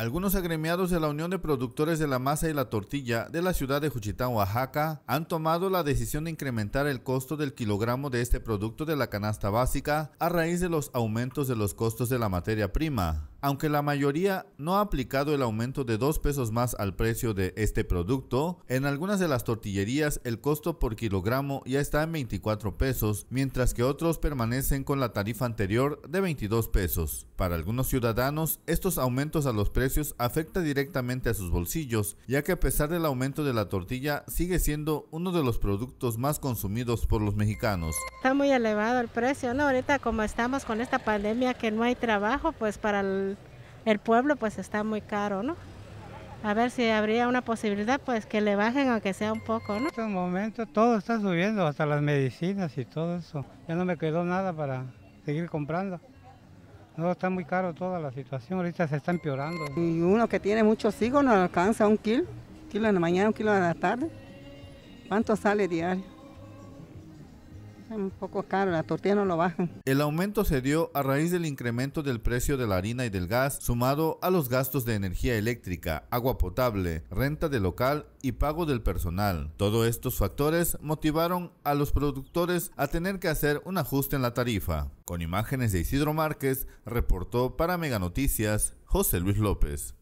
Algunos agremiados de la Unión de Productores de la Masa y la Tortilla de la ciudad de Juchitán, Oaxaca, han tomado la decisión de incrementar el costo del kilogramo de este producto de la canasta básica a raíz de los aumentos de los costos de la materia prima. Aunque la mayoría no ha aplicado el aumento de 2 pesos más al precio de este producto, en algunas de las tortillerías el costo por kilogramo ya está en 24 pesos, mientras que otros permanecen con la tarifa anterior de 22 pesos. Para algunos ciudadanos, estos aumentos a los precios afecta directamente a sus bolsillos, ya que a pesar del aumento de la tortilla, sigue siendo uno de los productos más consumidos por los mexicanos. Está muy elevado el precio, ¿no? Ahorita como estamos con esta pandemia que no hay trabajo, pues para el, pueblo pues está muy caro, ¿no? A ver si habría una posibilidad pues que le bajen aunque sea un poco, ¿no? En este momento todo está subiendo, hasta las medicinas y todo eso. Ya no me quedó nada para seguir comprando. No, está muy caro toda la situación, ahorita se está empeorando. Y uno que tiene muchos hijos no alcanza un kilo, un kilo en la mañana, un kilo en la tarde. ¿Cuánto sale diario? un poco caro, la tortilla no lo bajan. El aumento se dio a raíz del incremento del precio de la harina y del gas, sumado a los gastos de energía eléctrica, agua potable, renta de local y pago del personal. Todos estos factores motivaron a los productores a tener que hacer un ajuste en la tarifa. Con imágenes de Isidro Márquez, reportó para Mega Noticias José Luis López.